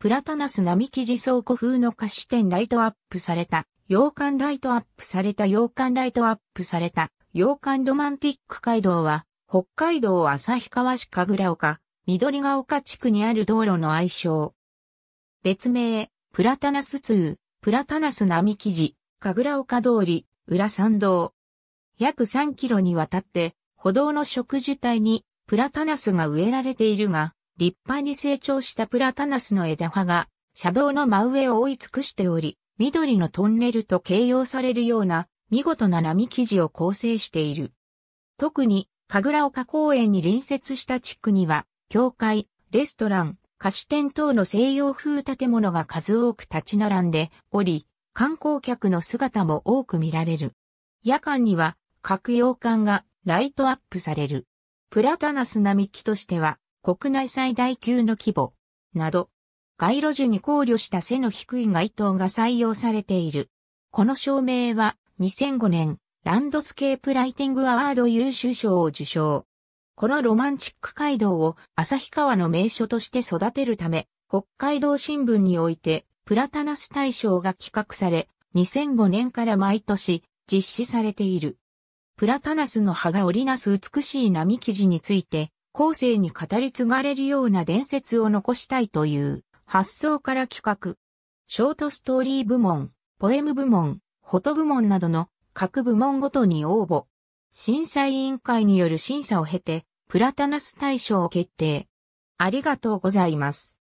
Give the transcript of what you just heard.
プラタナス並木地倉庫風の菓子店ライトアップされた、洋館ライトアップされた洋館ライトアップされた、洋館ロマンティック街道は、北海道旭川市神楽岡、緑ヶ丘地区にある道路の愛称。別名、プラタナス通、プラタナス並木地、神楽岡通り、裏参道。約3キロにわたって、歩道の植樹帯にプラタナスが植えられているが、立派に成長したプラタナスの枝葉が、車道の真上を覆い尽くしており、緑のトンネルと形容されるような、見事な波生地を構成している。特に、神楽岡公園に隣接した地区には、教会、レストラン、菓子店等の西洋風建物が数多く立ち並んでおり、観光客の姿も多く見られる。夜間には、各洋館がライトアップされる。プラタナス並木としては、国内最大級の規模、など、街路樹に考慮した背の低い街灯が採用されている。この照明は2005年ランドスケープライティングアワード優秀賞を受賞。このロマンチック街道を旭川の名所として育てるため、北海道新聞においてプラタナス大賞が企画され、2005年から毎年実施されている。プラタナスの葉が織りなす美しい波生地について、後世に語り継がれるような伝説を残したいという発想から企画。ショートストーリー部門、ポエム部門、フォト部門などの各部門ごとに応募。審査委員会による審査を経て、プラタナス大賞を決定。ありがとうございます。